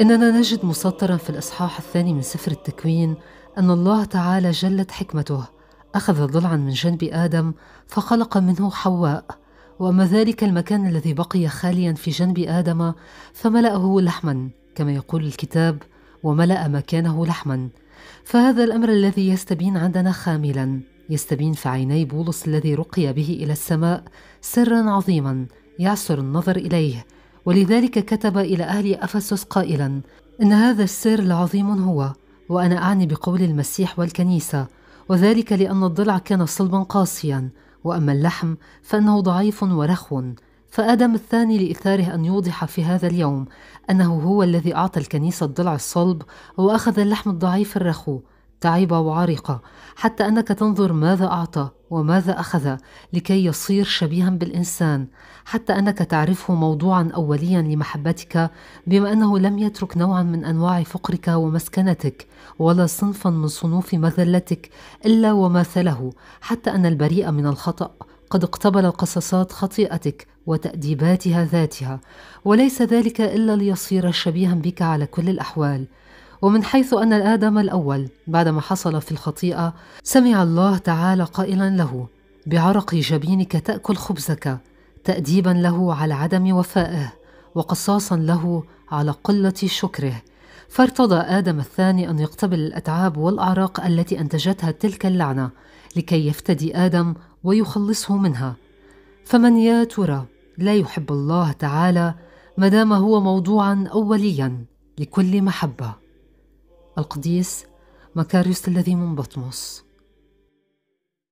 إننا نجد مسطرا في الإصحاح الثاني من سفر التكوين أن الله تعالى جلت حكمته أخذ ضلعا من جنب آدم فخلق منه حواء وأما ذلك المكان الذي بقي خاليا في جنب آدم فملأه لحما كما يقول الكتاب وملأ مكانه لحما فهذا الأمر الذي يستبين عندنا خاملا يستبين في عيني بولس الذي رقي به إلى السماء سرا عظيما يعسر النظر إليه ولذلك كتب إلى أهل أفسس قائلا إن هذا السر لعظيم هو وأنا أعني بقول المسيح والكنيسة وذلك لأن الضلع كان صلبا قاسيا وأما اللحم فإنه ضعيف ورخو فآدم الثاني لإثاره أن يوضح في هذا اليوم أنه هو الذي أعطى الكنيسة الضلع الصلب وأخذ اللحم الضعيف الرخو تعيبة وعريقة حتى أنك تنظر ماذا أعطى وماذا اخذ لكي يصير شبيها بالانسان حتى انك تعرفه موضوعا اوليا لمحبتك بما انه لم يترك نوعا من انواع فقرك ومسكنتك ولا صنفا من صنوف مذلتك الا وماثله حتى ان البريء من الخطا قد اقتبل قصصات خطيئتك وتاديباتها ذاتها وليس ذلك الا ليصير شبيها بك على كل الاحوال ومن حيث أن الآدم الأول بعدما حصل في الخطيئة سمع الله تعالى قائلا له بعرق جبينك تأكل خبزك تأديبا له على عدم وفائه وقصاصا له على قلة شكره فارتضى آدم الثاني أن يقتبل الأتعاب والأعراق التي أنتجتها تلك اللعنة لكي يفتدي آدم ويخلصه منها فمن يا ترى لا يحب الله تعالى ما دام هو موضوعا أوليا لكل محبه القديس مكاريوس الذي من بطمس